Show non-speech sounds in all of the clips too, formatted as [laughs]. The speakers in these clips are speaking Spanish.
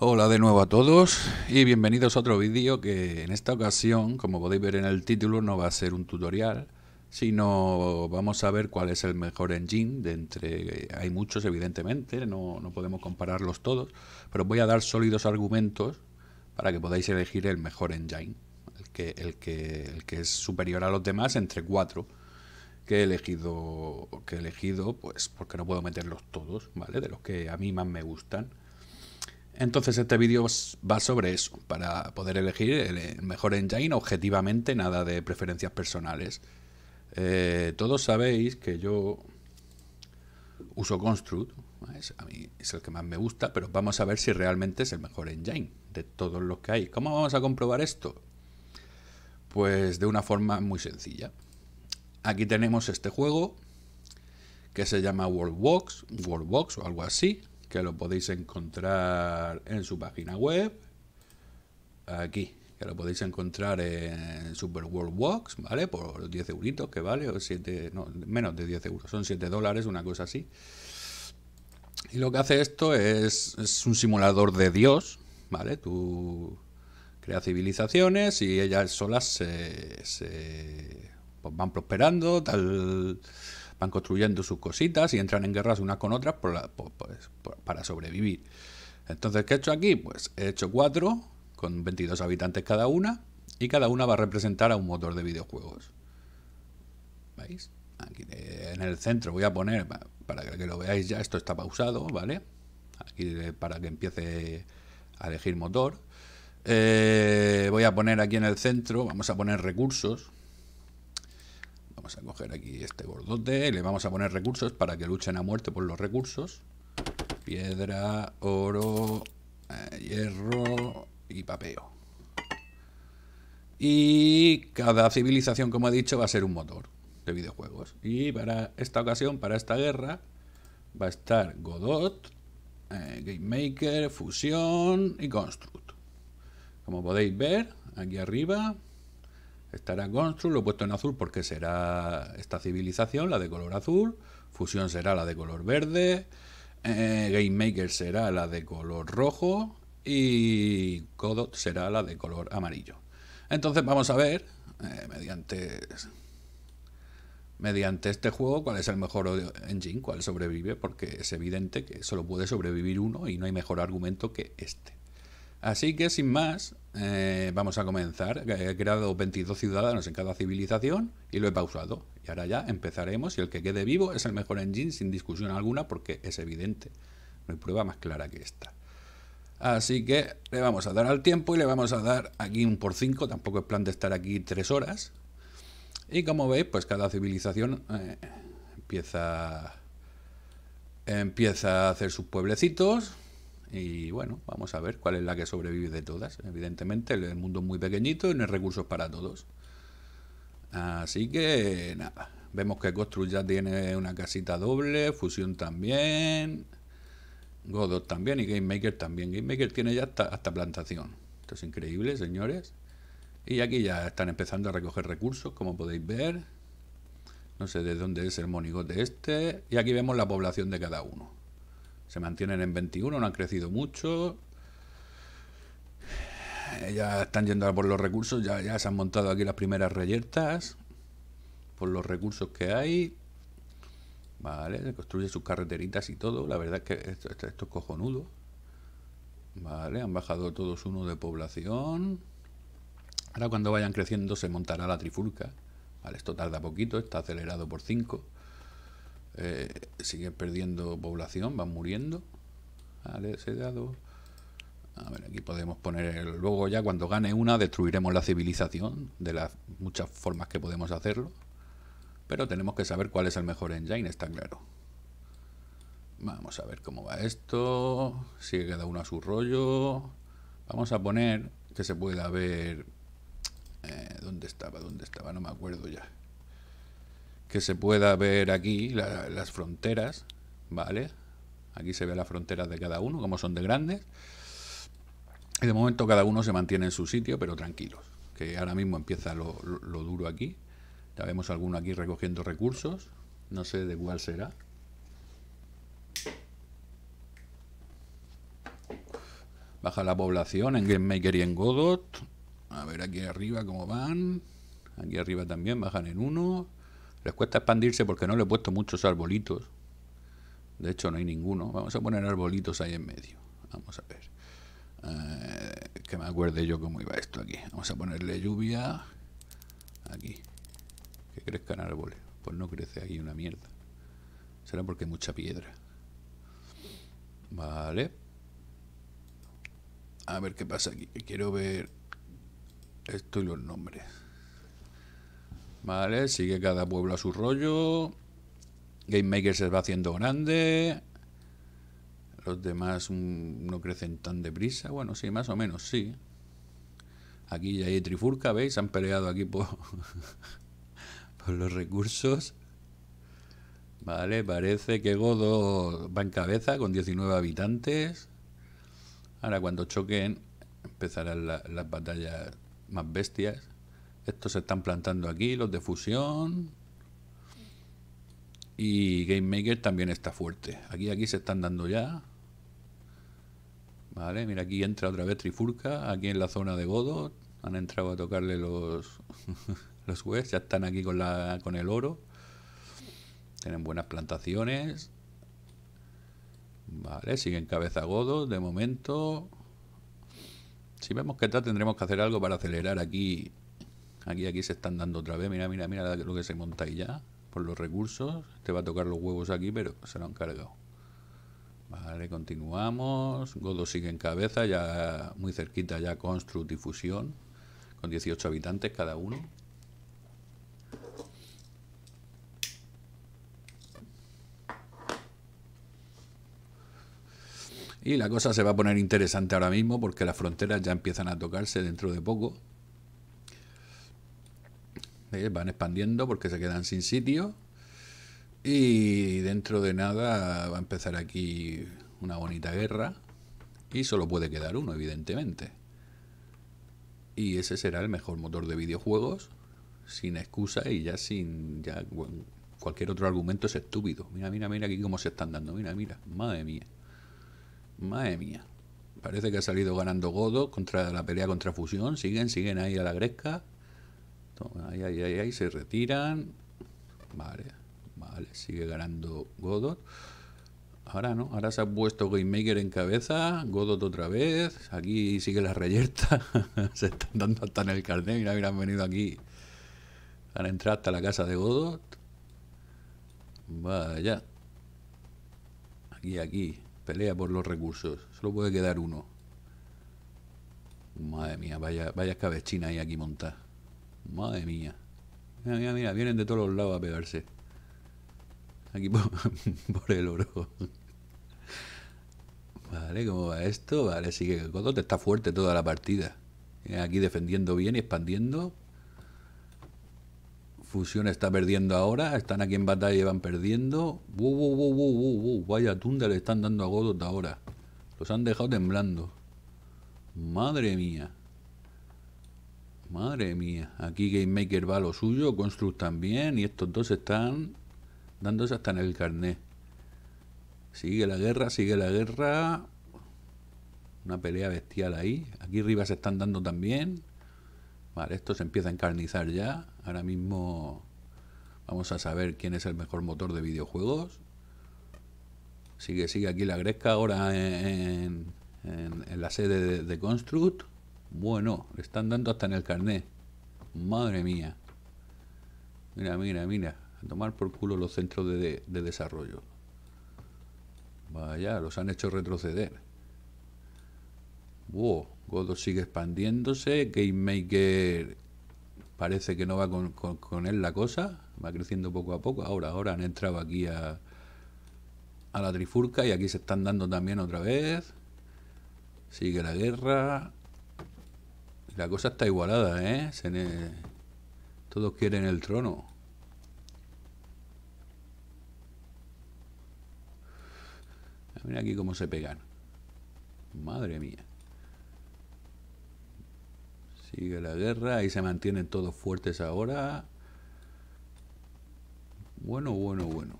Hola de nuevo a todos y bienvenidos a otro vídeo que en esta ocasión, como podéis ver en el título, no va a ser un tutorial, sino vamos a ver cuál es el mejor engine de entre... Eh, hay muchos, evidentemente, no, podemos compararlos todos, pero voy a dar sólidos argumentos para que podáis elegir el mejor engine, el que, el que, el que es superior a los demás entre cuatro que he elegido, que he elegido pues porque no puedo meterlos todos, ¿vale? De los que a mí más me gustan. Entonces este vídeo va sobre eso, para poder elegir el mejor engine objetivamente, nada de preferencias personales. Eh, todos sabéis que yo uso Construct, a mí es el que más me gusta, pero vamos a ver si realmente es el mejor engine de todos los que hay. ¿Cómo vamos a comprobar esto? Pues de una forma muy sencilla. Aquí tenemos este juego que se llama Worldbox Worldbox World o algo así, que lo podéis encontrar en su página web, aquí, que lo podéis encontrar en Super World Walks, ¿vale? Por 10 euritos que vale, o 7, no, menos de 10 euros, son 7 dólares, una cosa así. Y lo que hace esto es, es un simulador de Dios, ¿vale? Tú creas civilizaciones y ellas solas se, se pues, van prosperando, tal van construyendo sus cositas y entran en guerras unas con otras para sobrevivir. Entonces, ¿qué he hecho aquí? Pues he hecho cuatro, con 22 habitantes cada una, y cada una va a representar a un motor de videojuegos. ¿Veis? Aquí en el centro voy a poner, para que lo veáis ya, esto está pausado, ¿vale? Aquí eh, para que empiece a elegir motor. Eh, voy a poner aquí en el centro, vamos a poner recursos, vamos a coger aquí este gordote, le vamos a poner recursos para que luchen a muerte por los recursos. Piedra, oro, eh, hierro y papeo. Y cada civilización, como he dicho, va a ser un motor de videojuegos. Y para esta ocasión, para esta guerra, va a estar Godot, eh, Game Maker, Fusión y Construct. Como podéis ver, aquí arriba Estará Construct, lo he puesto en azul porque será esta civilización, la de color azul. Fusión será la de color verde. Eh, Game Maker será la de color rojo. Y Godot será la de color amarillo. Entonces vamos a ver, eh, mediante, mediante este juego, cuál es el mejor engine, cuál sobrevive, porque es evidente que solo puede sobrevivir uno y no hay mejor argumento que este. Así que sin más, eh, vamos a comenzar. He creado 22 ciudadanos en cada civilización y lo he pausado. Y ahora ya empezaremos y el que quede vivo es el mejor engine sin discusión alguna porque es evidente. No hay prueba más clara que esta. Así que le vamos a dar al tiempo y le vamos a dar aquí un por cinco, Tampoco es plan de estar aquí tres horas. Y como veis, pues cada civilización eh, empieza, empieza a hacer sus pueblecitos. Y bueno, vamos a ver cuál es la que sobrevive de todas. Evidentemente, el mundo es muy pequeñito y no hay recursos para todos. Así que nada, vemos que Construct ya tiene una casita doble, Fusion también, Godot también y Maker también. Maker tiene ya hasta, hasta plantación. Esto es increíble, señores. Y aquí ya están empezando a recoger recursos, como podéis ver. No sé de dónde es el monigote este. Y aquí vemos la población de cada uno. Se mantienen en 21, no han crecido mucho. Ya están yendo por los recursos, ya, se han montado aquí las primeras reyertas. Por los recursos que hay. Vale, se construye sus carreteritas y todo. La verdad es que esto, es cojonudo. Vale, han bajado todos uno de población. Ahora cuando vayan creciendo se montará la trifulca. Vale, esto tarda poquito, está acelerado por 5. Eh, sigue perdiendo población, van muriendo. Vale, se dado. A ver, aquí podemos poner. El, luego, ya cuando gane una, destruiremos la civilización de las muchas formas que podemos hacerlo. Pero tenemos que saber cuál es el mejor engine, está claro. Vamos a ver cómo va esto. Sigue cada uno a su rollo. Vamos a poner que se pueda ver. Eh, ¿Dónde estaba? ¿Dónde estaba? No me acuerdo ya que se pueda ver aquí las fronteras, ¿vale? Aquí se ve las fronteras de cada uno, como son de grandes. Y de momento cada uno se mantiene en su sitio, pero tranquilos, que ahora mismo empieza lo, duro aquí. Ya vemos alguno aquí recogiendo recursos, no sé de cuál será. Baja la población en GameMaker y en Godot. A ver aquí arriba cómo van. Aquí arriba también bajan en uno les cuesta expandirse porque no le he puesto muchos arbolitos. De hecho, no hay ninguno. Vamos a poner arbolitos ahí en medio. Vamos a ver. Eh, que me acuerde yo cómo iba esto aquí. Vamos a ponerle lluvia aquí. Que crezcan árboles. Pues no crece aquí una mierda. Será porque hay mucha piedra. Vale. A ver qué pasa aquí. Quiero ver esto y los nombres. ¿Vale? Sigue cada pueblo a su rollo. Game Maker se va haciendo grande. Los demás mm, no crecen tan deprisa. Bueno, sí, más o menos, sí. Aquí ya hay trifurca, ¿veis? Han peleado aquí por, [laughs] los recursos. Vale, parece que Godo va en cabeza con 19 habitantes. Ahora cuando choquen empezarán las batallas más bestias. Estos se están plantando aquí, los de fusión. Y Game Maker también está fuerte. Aquí, aquí se están dando ya. Vale, mira, aquí entra otra vez Trifurca, aquí en la zona de Godot. Han entrado a tocarle los, [laughs] los ya están aquí con, la, con el oro. Tienen buenas plantaciones. Vale, siguen cabeza Godot de momento. Si vemos que está, tendremos que hacer algo para acelerar aquí Aquí, aquí se están dando otra vez. Mira, mira, mira lo que se monta ahí ya. Por los recursos. Te va a tocar los huevos aquí, pero se lo han cargado. Vale, continuamos. Godo sigue en cabeza, ya muy cerquita ya Construct y Fusión, con 18 habitantes cada uno. Y la cosa se va a poner interesante ahora mismo porque las fronteras ya empiezan a tocarse dentro de poco van expandiendo porque se quedan sin sitio. Y dentro de nada va a empezar aquí una bonita guerra. Y solo puede quedar uno, evidentemente. Y ese será el mejor motor de videojuegos. Sin excusa y ya sin. cualquier otro argumento es estúpido. Mira, mira, mira aquí cómo se están dando. Mira, mira. Madre mía. Madre mía. Parece que ha salido ganando Godo contra la pelea contra Fusión. Siguen, siguen ahí a la gresca ahí, ahí, ahí, ahí, se retiran. Vale, vale, sigue ganando Godot. Ahora no, ahora se ha puesto Maker en cabeza, Godot otra vez, aquí sigue la reyerta, [laughs] se están dando hasta en el carnet, mira, mira, han venido aquí, han entrado hasta la casa de Godot. Vaya, aquí, aquí, pelea por los recursos, solo puede quedar uno. Madre mía, vaya, vaya cabechina hay aquí montada. Madre mía. Mira, mira, mira, vienen de todos los lados a pegarse. Aquí por, [laughs] el oro. Vale, ¿cómo va esto? Vale, sí que está fuerte toda la partida. Eh, aquí defendiendo bien y expandiendo. Fusión está perdiendo ahora. Están aquí en batalla y van perdiendo. Wow, wow, wow, wow, Vaya tunda le están dando a Godot ahora. Los han dejado temblando. Madre mía. Madre mía, aquí Game Maker va lo suyo, Construct también, y estos dos están dándose hasta en el carnet. Sigue la guerra, sigue la guerra. Una pelea bestial ahí. Aquí arriba se están dando también. Vale, esto se empieza a encarnizar ya. Ahora mismo vamos a saber quién es el mejor motor de videojuegos. Sigue, sigue aquí la gresca ahora en, la sede de Construct. Bueno, le están dando hasta en el carnet. Madre mía. Mira, mira, mira. A tomar por culo los centros de, desarrollo. Vaya, los han hecho retroceder. Wow, sigue expandiéndose. Game Maker parece que no va con, con, él la cosa. Va creciendo poco a poco. Ahora, ahora han entrado aquí a, a la trifurca y aquí se están dando también otra vez. Sigue la guerra. La cosa está igualada, ¿eh? Se Todos quieren el trono. Ah, mira aquí cómo se pegan. Madre mía. Sigue la guerra y se mantienen todos fuertes ahora. Bueno, bueno, bueno.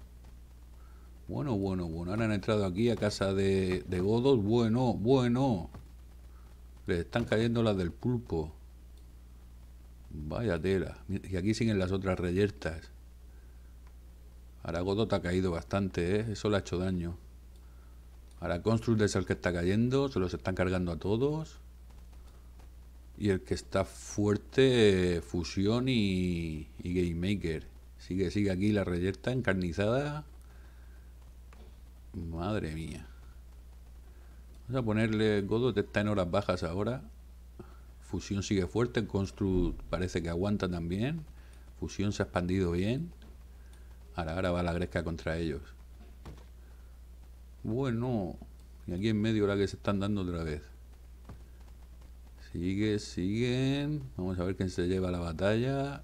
Bueno, bueno, bueno. Ahora han entrado aquí a casa de, de Godos. Bueno, bueno están cayendo las del pulpo. Vaya tela. Y aquí siguen las otras reyertas. arago ha caído bastante, ¿eh? Eso le ha hecho daño. Ahora Construct es el que está cayendo, se los están cargando a todos. Y el que está fuerte, Fusión y, y Game Maker. Sigue, sigue aquí la reyerta encarnizada. Madre mía. Vamos a ponerle Godot, está en horas bajas ahora. Fusión sigue fuerte, Construct parece que aguanta también. Fusión se ha expandido bien. Ahora, ahora va la gresca contra ellos. Bueno, y aquí en medio la que se están dando otra vez. Sigue, siguen. Vamos a ver quién se lleva la batalla.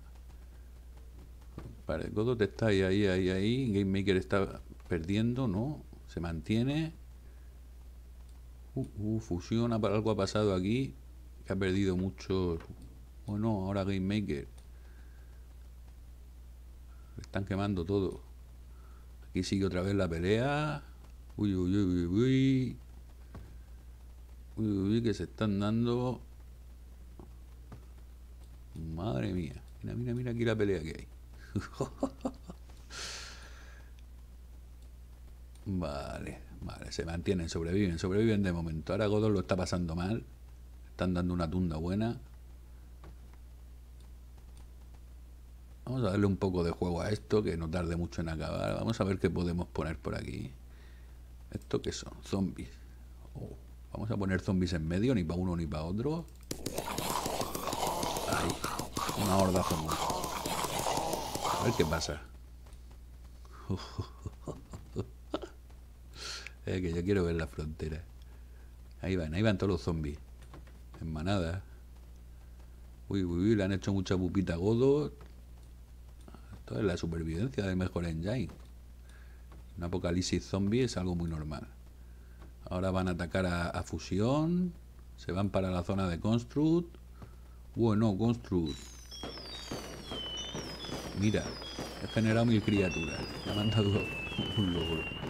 Para Godot está ahí, ahí, ahí, ahí. Game Maker está perdiendo, ¿no? Se mantiene. Uh, uh, fusión, algo ha pasado aquí que ha perdido mucho. O no, ahora Game Maker. Están quemando todo. Aquí sigue otra vez la pelea. Uy, uy, uy, uy, uy. Uy, uy, que se están dando. Madre mía. Mira, mira, mira aquí la pelea que hay. [laughs] vale. Vale, se mantienen, sobreviven, sobreviven de momento. Ahora Godot lo está pasando mal. Están dando una tunda buena. Vamos a darle un poco de juego a esto, que no tarde mucho en acabar. Vamos a ver qué podemos poner por aquí. ¿Esto qué son? Zombies. Oh, vamos a poner zombies en medio, ni para uno ni para otro. una horda zombie. A ver qué pasa. [laughs] Eh, que yo quiero ver la frontera. Ahí van, ahí van todos los zombies. En manada. Uy, uy, uy, le han hecho mucha pupita a Godo. Esto es la supervivencia de Mejor Engine. Un apocalipsis zombie es algo muy normal. Ahora van a atacar a, Fusión. Se van para la zona de Construct. Bueno, Construct. Mira, he generado mil criaturas. Me han dado un logro.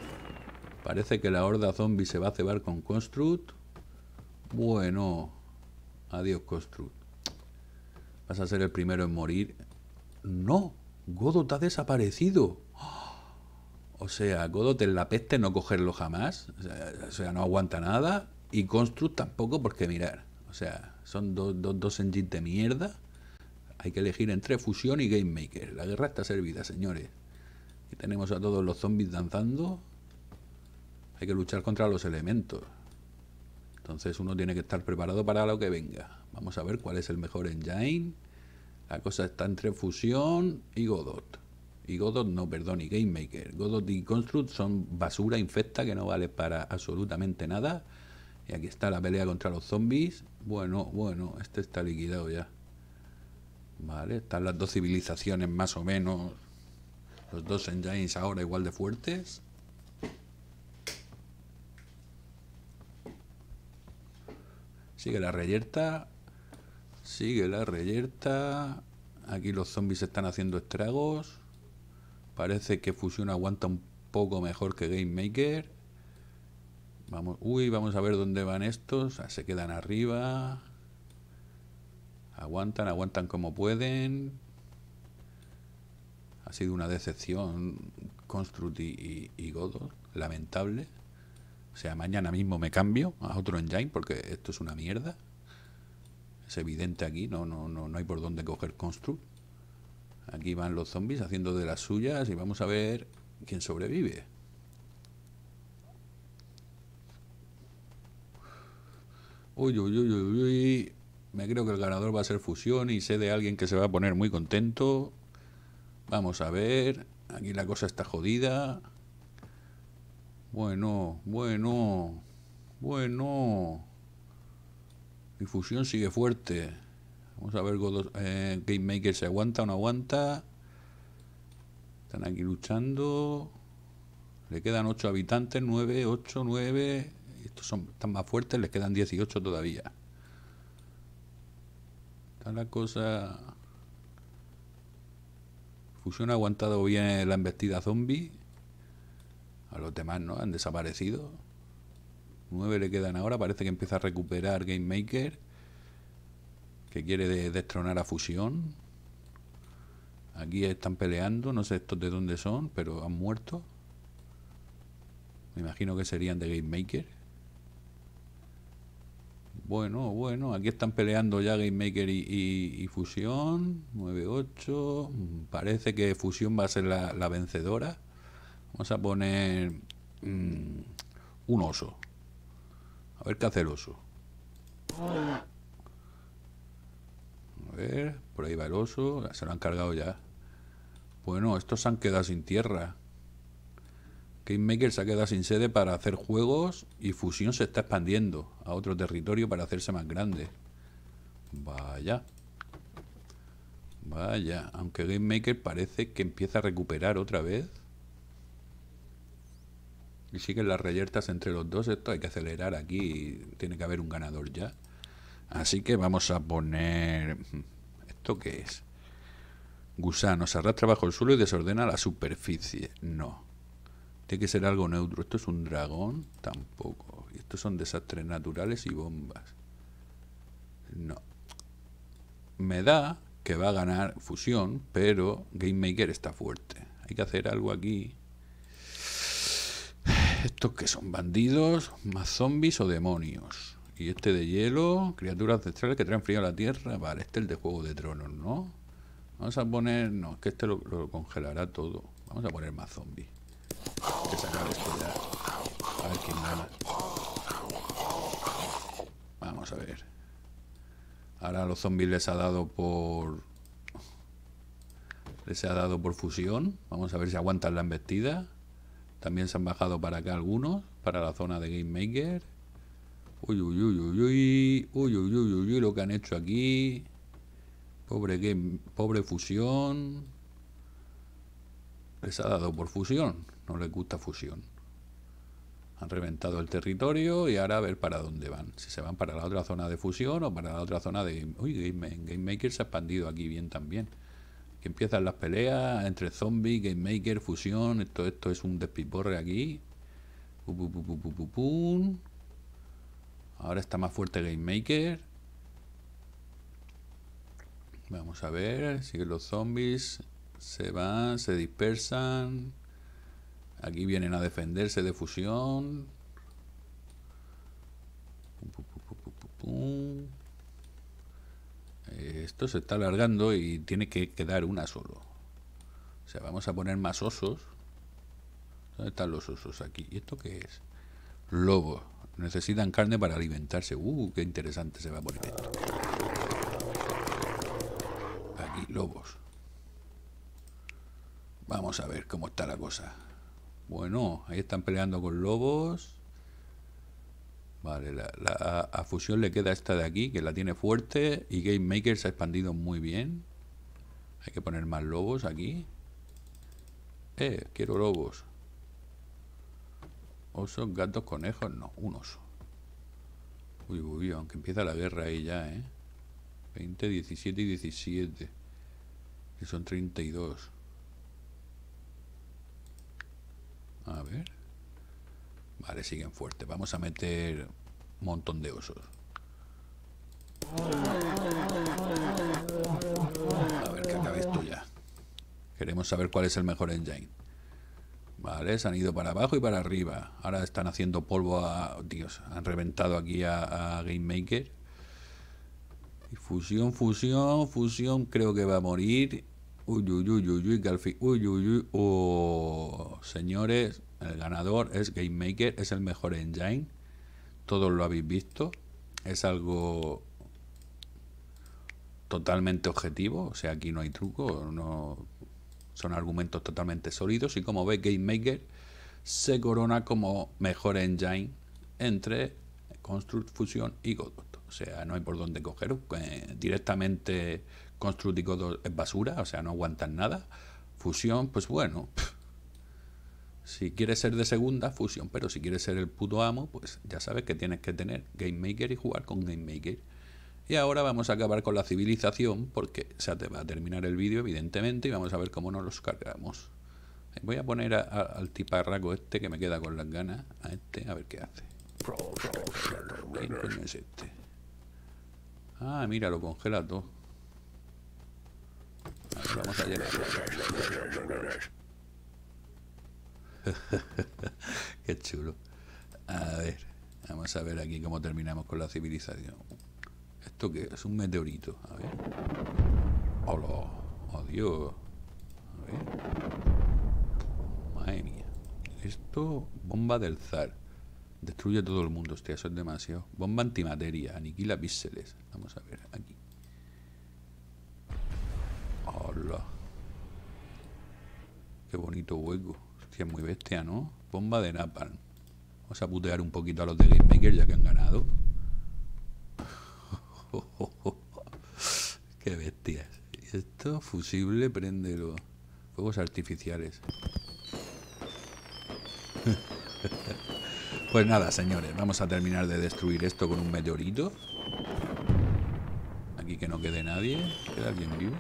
Parece que la horda zombie se va a cebar con Construct. Bueno. Adiós, Construct. ¿Vas a ser el primero en morir? ¡No! Godot ha desaparecido. O sea, Godot en la peste no cogerlo jamás. O sea, no aguanta nada. Y Construct tampoco porque mirar. O sea, son dos, dos, dos engines de mierda. Hay que elegir entre fusión y game maker. La guerra está servida, señores. Aquí tenemos a todos los zombies danzando que luchar contra los elementos. Entonces uno tiene que estar preparado para lo que venga. Vamos a ver cuál es el mejor engine. La cosa está entre fusión y Godot. Y Godot no, perdón, y game maker Godot y Construct son basura infecta que no vale para absolutamente nada. Y aquí está la pelea contra los zombies. Bueno, bueno, este está liquidado ya. Vale, están las dos civilizaciones más o menos. Los dos engines ahora igual de fuertes. Sigue la reyerta. Sigue la reyerta. Aquí los zombies están haciendo estragos. Parece que Fusion aguanta un poco mejor que Game Maker. Vamos, uy, vamos a ver dónde van estos. Ah, se quedan arriba. Aguantan, aguantan como pueden. Ha sido una decepción Construct y, y Godot. Lamentable. O sea, mañana mismo me cambio a otro engine porque esto es una mierda. Es evidente aquí, no, no, no, no hay por dónde coger construct. Aquí van los zombies haciendo de las suyas y vamos a ver quién sobrevive. Uy, uy, uy, uy, uy. Me creo que el ganador va a ser fusión y sé de alguien que se va a poner muy contento. Vamos a ver. Aquí la cosa está jodida. Bueno, bueno, bueno. fusión sigue fuerte. Vamos a ver, God eh, Game Maker se aguanta o no aguanta. Están aquí luchando. Le quedan 8 habitantes, 9, 8, 9. Estos son, están más fuertes, les quedan 18 todavía. Está la cosa... Fusión ha aguantado bien la embestida zombie. A los demás no, han desaparecido. 9 le quedan ahora, parece que empieza a recuperar Game Maker, que quiere destronar a Fusión. Aquí están peleando, no sé estos de dónde son, pero han muerto. Me imagino que serían de Game Maker. Bueno, bueno, aquí están peleando ya Game Maker y, Fusión. 9-8. Parece que Fusión va a ser la vencedora. Vamos a poner mm, un oso. A ver qué hace el oso. A ver, por ahí va el oso. Se lo han cargado ya. Bueno, estos se han quedado sin tierra. Game Maker se ha quedado sin sede para hacer juegos y Fusión se está expandiendo a otro territorio para hacerse más grande. Vaya. Vaya, aunque Game Maker parece que empieza a recuperar otra vez y siguen las reyertas entre los dos. Esto hay que acelerar aquí, tiene que haber un ganador ya. Así que vamos a poner... ¿Esto qué es? Gusanos, arrastra bajo el suelo y desordena la superficie. No. Tiene que ser algo neutro. Esto es un dragón, tampoco. Y estos son desastres naturales y bombas. No. Me da que va a ganar fusión, pero Game Maker está fuerte. Hay que hacer algo aquí ¿Estos que son bandidos, más zombies o demonios? Y este de hielo, criaturas ancestrales que traen frío a la tierra. Vale, este es el de Juego de Tronos, ¿no? Vamos a poner... No, es que este lo, congelará todo. Vamos a poner más zombies. Vamos a ver. Ahora los zombies les ha dado por... Les ha dado por fusión. Vamos a ver si aguantan la embestida. También se han bajado para acá algunos, para la zona de Game Maker. Uy, uy, uy, uy, uy, uy, uy, uy, uy, uy lo que han hecho aquí. Pobre game, pobre fusión. Les ha dado por fusión, no les gusta fusión. Han reventado el territorio y ahora a ver para dónde van. Si se van para la otra zona de fusión o para la otra zona de... Uy, game Maker se ha expandido aquí bien también empiezan las peleas entre zombies, game maker, fusión, esto es un despiporre aquí. Ahora está más fuerte game maker. Vamos a ver, siguen los zombies, se van, se dispersan. Aquí vienen a defenderse de fusión esto se está alargando y tiene que quedar una solo. O sea, vamos a poner más osos. ¿Dónde están los osos aquí? ¿Y esto qué es? Lobos. Necesitan carne para alimentarse. ¡Uh, qué interesante se va a poner esto! Aquí, lobos. Vamos a ver cómo está la cosa. Bueno, ahí están peleando con lobos. Vale, la, a fusión le queda esta de aquí, que la tiene fuerte. Y Game Maker se ha expandido muy bien. Hay que poner más lobos aquí. Eh, quiero lobos. Osos, gatos, conejos. No, un oso. Uy, uy, aunque empieza la guerra ahí ya, ¿eh? 20, 17 y 17. Que son 32. A ver. Vale, siguen fuertes. Vamos a meter un montón de osos. A ver que acabe esto ya. Queremos saber cuál es el mejor engine. Vale, se han ido para abajo y para arriba. Ahora están haciendo polvo a... Dios, han reventado aquí a, Game Maker. Y fusión, fusión, fusión. Creo que va a morir. Uy, uy, uy, uy, uy, Uy, uy, oh, señores, el ganador es Game es el mejor engine. Todos lo habéis visto. Es algo totalmente objetivo. O sea, aquí no hay truco. No, son argumentos totalmente sólidos. Y como ve, Game Maker se corona como mejor engine entre Construct Fusion y Godot. O sea, no hay por dónde coger. Eh, directamente Constructico 2 es basura, o sea, no aguantan nada. Fusión, pues bueno. Si quieres ser de segunda, fusión, pero si quieres ser el puto amo, pues ya sabes que tienes que tener Game Maker y jugar con Game Maker. Y ahora vamos a acabar con la civilización, porque se te va a terminar el vídeo, evidentemente, y vamos a ver cómo nos los cargamos. Eh, voy a poner al tiparraco este que me queda con las ganas, a este, a ver qué hace. Eh, este. Ah, mira, lo congela todo. Vamos a llenar. [laughs] Qué chulo. A ver, vamos a ver aquí cómo terminamos con la civilización. ¿Esto qué es? Un meteorito. A ver. ¡Hola! Dios! A ver. Madre mía. Esto, bomba del zar. Destruye todo el mundo, hostia, eso es demasiado. Bomba antimateria, aniquila píxeles. Vamos a ver, aquí. bonito hueco. es muy bestia, ¿no? Bomba de napalm. Vamos a putear un poquito a los de Game Maker ya que han ganado. [laughs] Qué bestias. esto, fusible, prende los fuegos artificiales. [laughs] pues nada, señores, vamos a terminar de destruir esto con un meteorito. Aquí que no quede nadie. ¿Queda alguien vivo?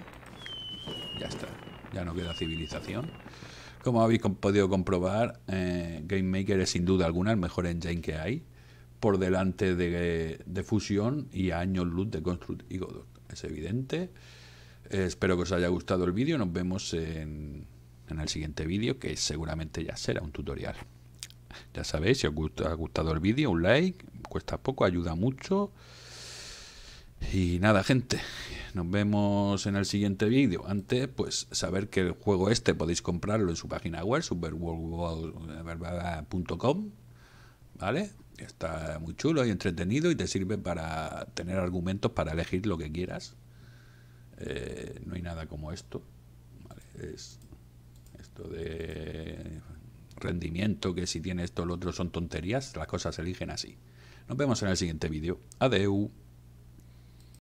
Ya está ya no queda civilización. Como habéis podido comprobar, eh, Game Maker es sin duda alguna el mejor engine que hay, por delante de, de Fusion y años luz de Construct y Godot. Es evidente. espero que os haya gustado el vídeo. Nos vemos en, en el siguiente vídeo, que seguramente ya será un tutorial. Ya sabéis, si os ha gustado el vídeo, un like, cuesta poco, ayuda mucho. Y nada, gente, nos vemos en el siguiente vídeo. Antes, pues saber que el juego este podéis comprarlo en su página web, superworldworld.com, ¿vale? Está muy chulo y entretenido y te sirve para tener argumentos para elegir lo que quieras. Eh, no hay nada como esto. Es esto de rendimiento, que si tiene esto o lo otro son tonterías, las cosas se eligen así. Nos vemos en el siguiente vídeo. Adeu.